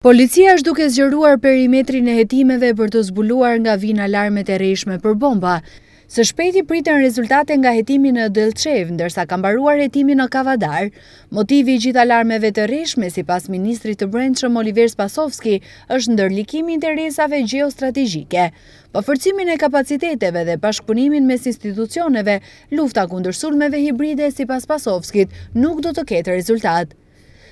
Policia është duke zgjëruar perimetrin e hetimeve për të zbuluar nga vinë alarmet e rejshme për bomba. Së shpeti pritën rezultate nga hetimi në Delçev, ndërsa kam baruar hetimi në Kavadar. Motivi i gjithë alarmeve të rishme, si pas Ministri të Brendshëm Oliver Spasovski, është ndërlikimi interesave geostrategike. Po fërcimin e kapaciteteve dhe pashkëpunimin mes institucioneve, lufta kundër sulmeve hibride, si pas Spasovskit, nuk do të ketë rezultat.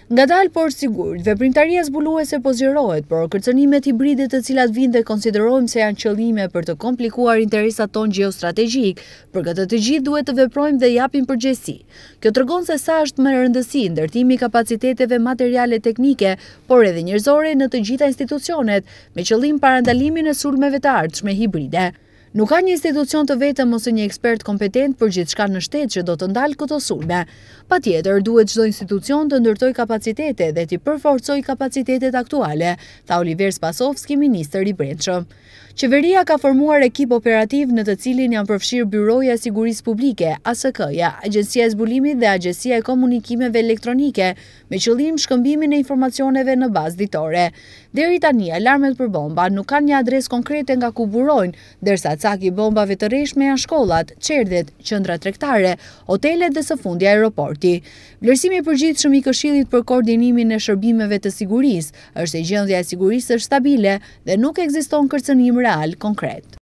Nga dalë por sigurit, veprimtaria zbuluese po zjerojt, por kërcenimet hibridit të cilat vind dhe konsiderojmë se janë qëllime për të komplikuar interesat ton geostrategik, për këtë të gjithë duhet të veprojmë dhe japim gjesi. Kjo të rgonë se sa është më rëndësi në dërtimi kapaciteteve materiale teknike, por edhe njërzore në të gjitha institucionet, me qëllim parandalimin e surmeve të artëshme hibride. Nuk ka një institucion të vetëm ose një ekspert kompetent për gjithë shka në shtetë që do të ndalë këto sulme. Pa tjetër, duhet qdo institucion të ndërtoj kapacitete dhe të përforcoj kapacitetet aktuale, tha Oliver Spasovski, minister i brendshëm. Qeveria ka formuar ekip operativ në të cilin janë përfshirë Byroja Sigurisë Publike, ASK-ja, Agencia e Zbulimit dhe Agencia e Komunikimeve Elektronike, me qëllim shkëmbimin e informacioneve në bazë ditore. Deri tani, alarmet për bomba nuk kanë një adres konkrete nga ku burojnë, dërsa atsak i bombave të reshme janë shkollat, qerdet, qëndra trektare, hotelet dhe së fundi aeroporti. Vlerësimi për gjithë shumë i këshilit për koordinimin e shërbimeve të siguris, është e gjëndhja e siguris është stabile dhe nuk eksiston kërcenim real konkret.